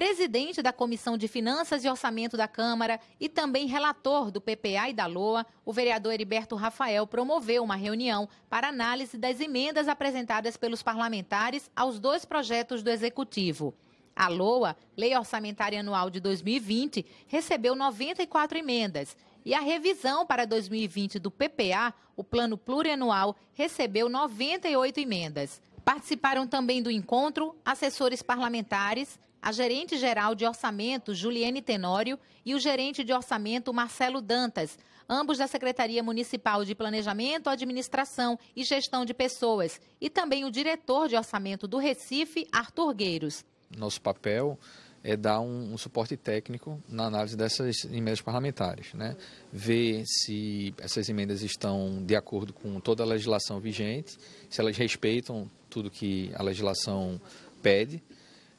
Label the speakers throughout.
Speaker 1: presidente da Comissão de Finanças e Orçamento da Câmara e também relator do PPA e da LOA, o vereador Heriberto Rafael promoveu uma reunião para análise das emendas apresentadas pelos parlamentares aos dois projetos do Executivo. A LOA, Lei Orçamentária Anual de 2020, recebeu 94 emendas. E a revisão para 2020 do PPA, o Plano Plurianual, recebeu 98 emendas. Participaram também do encontro assessores parlamentares, a gerente geral de orçamento, Juliene Tenório, e o gerente de orçamento, Marcelo Dantas, ambos da Secretaria Municipal de Planejamento, Administração e Gestão de Pessoas, e também o diretor de orçamento do Recife, Arthur Gueiros.
Speaker 2: Nosso papel é dar um, um, suporte técnico na análise dessas emendas parlamentares, né? ver se essas emendas estão de acordo com toda a legislação vigente, se elas respeitam tudo que a legislação pede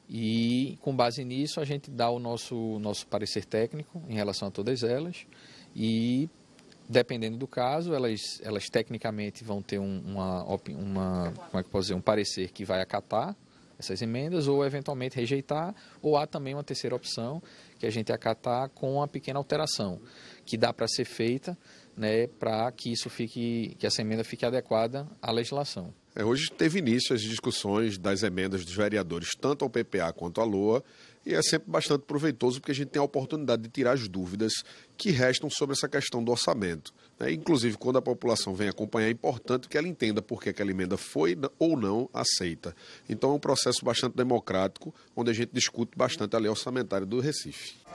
Speaker 2: e com base nisso a gente dá o nosso, nosso parecer técnico em relação a todas elas e dependendo do caso, elas, elas tecnicamente vão ter um, uma, uma, como é que posso dizer, um parecer que vai acatar essas emendas ou eventualmente rejeitar, ou há também uma terceira opção que é a gente acatar com uma pequena alteração que dá para ser feita né, para que isso fique, que essa emenda fique adequada à legislação.
Speaker 3: É, hoje teve início as discussões das emendas dos vereadores, tanto ao PPA quanto à LOA, e é sempre bastante proveitoso porque a gente tem a oportunidade de tirar as dúvidas que restam sobre essa questão do orçamento. Né? Inclusive, quando a população vem acompanhar, é importante que ela entenda por que aquela emenda foi ou não aceita. Então, é um processo bastante democrático, onde a gente discute bastante a lei orçamentária do Recife.